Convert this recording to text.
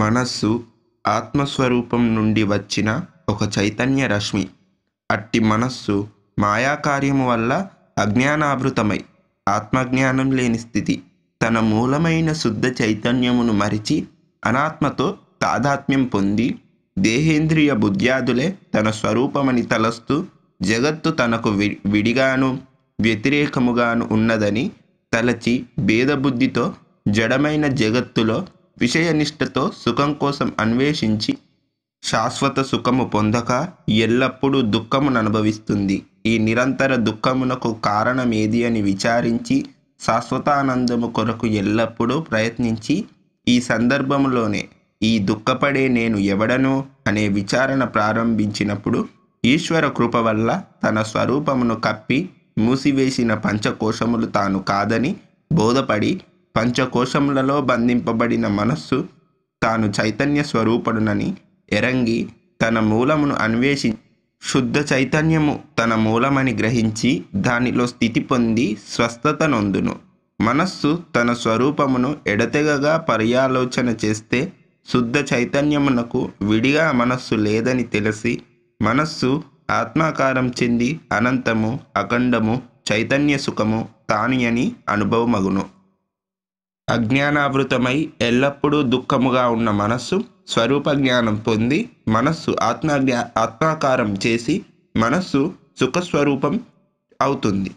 మనస్సు ఆత్మస్వరూపం నుండి వచ్చిన ఒక చైతన్య రశ్మి అట్టి మనస్సు మాయాకార్యము వల్ల అజ్ఞానాభృతమై ఆత్మజ్ఞానం లేని స్థితి తన మూలమైన శుద్ధ చైతన్యమును మరిచి అనాత్మతో తాదాత్మ్యం పొంది దేహేంద్రియ బుద్ధ్యాదులే తన స్వరూపమని తలస్తూ జగత్తు తనకు వి విడిగాను వ్యతిరేకముగాను ఉన్నదని తలచి భేదబుద్ధితో జడమైన జగత్తులో విషయనిష్టతో సుఖం కోసం అన్వేషించి శాశ్వత సుఖము పొందక ఎల్లప్పుడూ దుఃఖమును అనుభవిస్తుంది ఈ నిరంతర దుఃఖమునకు కారణమేది అని విచారించి శాశ్వతానందము కొరకు ఎల్లప్పుడూ ప్రయత్నించి ఈ సందర్భంలోనే ఈ దుఃఖపడే నేను ఎవడను అనే విచారణ ప్రారంభించినప్పుడు ఈశ్వర కృప వల్ల తన స్వరూపమును కప్పి మూసివేసిన పంచకోశములు తాను కాదని బోధపడి పంచకోశములలో బంధింపబడిన మనస్సు తాను చైతన్య స్వరూపుడునని ఎరంగి తన మూలమును అన్వేషి శుద్ధ చైతన్యము తన మూలమని గ్రహించి దానిలో స్థితి పొంది స్వస్థత నొందును మనస్సు తన స్వరూపమును ఎడతెగగా పర్యాలోచన చేస్తే శుద్ధ చైతన్యమునకు విడిగా మనస్సు లేదని తెలిసి మనస్సు ఆత్మాకారం చెంది అనంతము అఖండము చైతన్య సుఖము అని అనుభవమగును అజ్ఞానావృతమై ఎల్లప్పుడూ దుఃఖముగా ఉన్న మనస్సు స్వరూప జ్ఞానం పొంది మనస్సు ఆత్మ ఆత్మాకారం చేసి మనస్సు సుఖస్వరూపం అవుతుంది